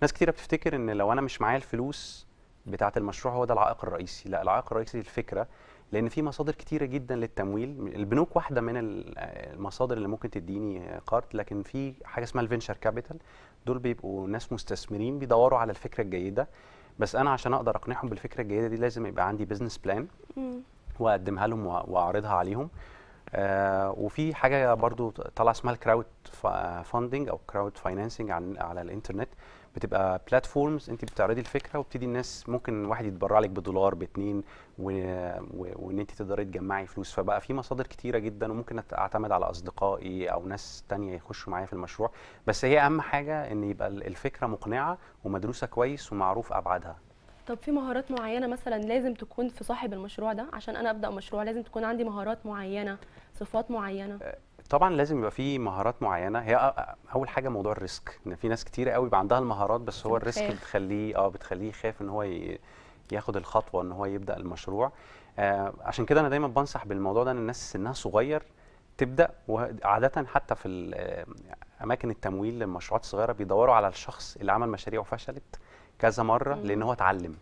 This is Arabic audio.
ناس كتيره بتفتكر ان لو انا مش معايا الفلوس بتاعه المشروع هو ده العائق الرئيسي لا العائق الرئيسي الفكره لان في مصادر كتيره جدا للتمويل البنوك واحده من المصادر اللي ممكن تديني قرض لكن في حاجه اسمها الفينشر كابيتال دول بيبقوا ناس مستثمرين بيدوروا على الفكره الجيده بس انا عشان اقدر اقنعهم بالفكره الجيده دي لازم يبقى عندي بزنس بلان واقدمها لهم واعرضها عليهم آه، وفي حاجه برضو طالعه اسمها الكراود آه، فاندنج او كراود فاينانسنج على الانترنت بتبقى بلاتفورمز انت بتعرضي الفكره وبتدي الناس ممكن واحد يتبرع لك بدولار باتنين وان انت تقدري تجمعي فلوس فبقى في مصادر كتيره جدا وممكن اعتمد على اصدقائي او ناس تانية يخشوا معايا في المشروع بس هي اهم حاجه ان يبقى الفكره مقنعه ومدروسه كويس ومعروف ابعادها طب في مهارات معينه مثلا لازم تكون في صاحب المشروع ده عشان انا ابدا مشروع لازم تكون عندي مهارات معينه صفات معينه أه، طبعا لازم يبقى في مهارات معينه هي اول حاجه موضوع الريسك ان في ناس كتير قوي بيبقى عندها المهارات بس هو الريسك بتخليه اه بتخليه يخاف ان هو ياخد الخطوه ان هو يبدا المشروع آه عشان كده انا دايما بنصح بالموضوع ده ان الناس سنها صغير تبدا وعاده حتى في اماكن التمويل للمشروعات الصغيره بيدوروا على الشخص اللي عمل مشاريع وفشلت كذا مره لان هو اتعلم